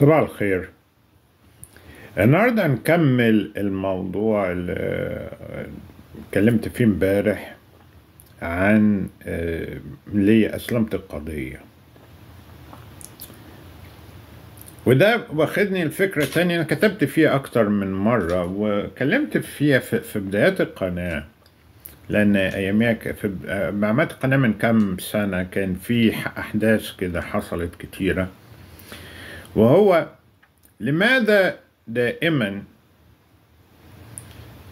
صباح الخير النهارده نكمل الموضوع اللي اتكلمت فيه امبارح عن آه، ليه اسلمت القضيه وده واخدني الفكرة تانية أنا كتبت فيها أكتر من مرة وكلمت فيها في بدايات القناة لأن أيامها في آه، بعمات القناة من كام سنة كان في أحداث كده حصلت كتيرة وهو لماذا دائما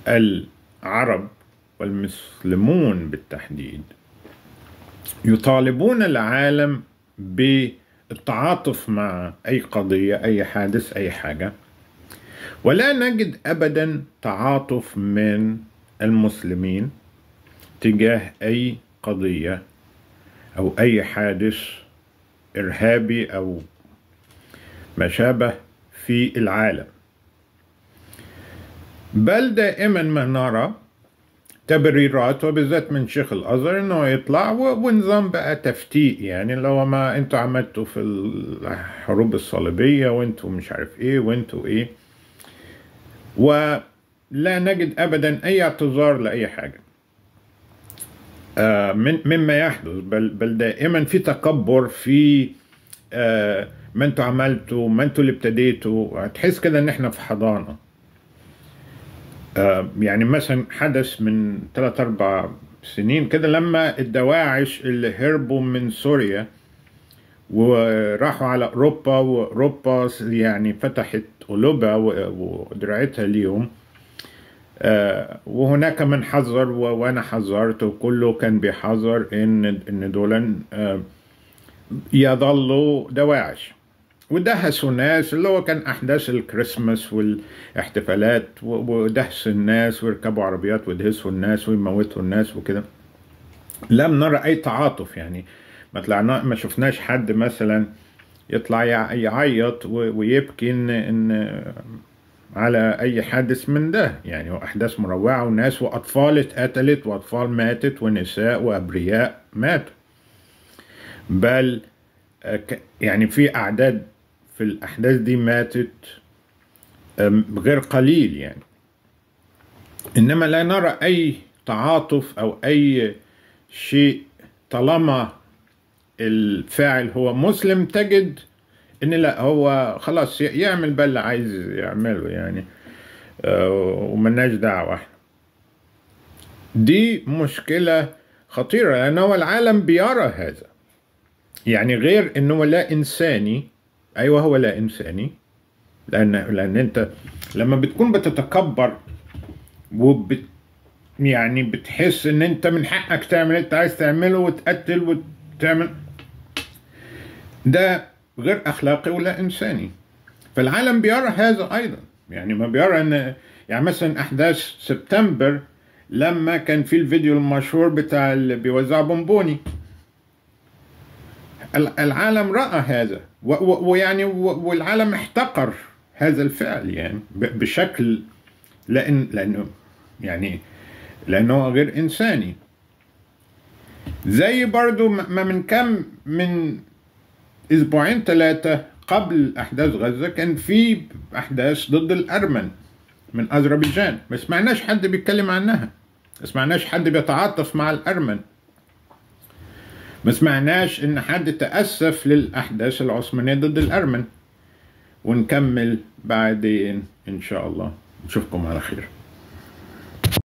العرب والمسلمون بالتحديد يطالبون العالم بالتعاطف مع أي قضية أي حادث أي حاجة ولا نجد أبدا تعاطف من المسلمين تجاه أي قضية أو أي حادث إرهابي أو مشابه في العالم بل دائما ما نرى تبريرات وبالذات من شيخ الازهر انه يطلع ونظام بقى تفتيق يعني اللي هو ما انتوا عملتوا في الحروب الصليبيه وانتوا مش عارف ايه وانتوا ايه ولا نجد ابدا اي اعتذار لاي حاجه آه، من مما يحدث بل بل دائما في تكبر في آه ما انتوا عملتوا ما انتوا اللي ابتديتوا هتحس كده ان احنا في حضانه آه، يعني مثلا حدث من 3 4 سنين كده لما الدواعش اللي هربوا من سوريا وراحوا على اوروبا واوروبا يعني فتحت قلوبها ودراعتها ليهم آه، وهناك من حذر وانا حذرت وكله كان بيحذر ان ان دولا آه، يظلوا دواعش ودهسوا الناس اللي هو كان احداث الكريسماس والاحتفالات ودهس الناس ويركبوا عربيات ويدهسوا الناس ويموتوا الناس وكده لم نرى اي تعاطف يعني ما طلعنا ما شفناش حد مثلا يطلع يعيط ويبكي ان ان على اي حادث من ده يعني احداث مروعه وناس واطفال اتقتلت واطفال ماتت ونساء وابرياء ماتوا بل آه، يعني في اعداد في الأحداث دي ماتت غير قليل يعني إنما لا نرى أي تعاطف أو أي شيء طالما الفاعل هو مسلم تجد إن لا هو خلاص يعمل بقى اللي عايز يعمله يعني أه، ومالناش دعوة احنا دي مشكلة خطيرة لأن هو العالم بيرى هذا يعني غير إن هو لا إنساني ايوه هو لا انساني لان لان انت لما بتكون بتتكبر وبت يعني بتحس ان انت من حقك تعمل اللي انت عايز تعمله وتقتل وتعمل ده غير اخلاقي ولا انساني فالعالم بيرى هذا ايضا يعني ما بيرى ان يعني مثلا احداث سبتمبر لما كان في الفيديو المشهور بتاع اللي بيوزع بونبوني العالم رأى هذا ويعني والعالم احتقر هذا الفعل يعني بشكل لأن لأنه يعني لأنه غير إنساني زي برضو ما من كم من أسبوعين ثلاثة قبل أحداث غزة كان في أحداث ضد الأرمن من أذربيجان ما سمعناش حد بيتكلم عنها ما سمعناش حد بيتعاطف مع الأرمن ما سمعناش ان حد تأسف للأحداث العثمانية ضد الأرمن ونكمل بعدين إن شاء الله نشوفكم على خير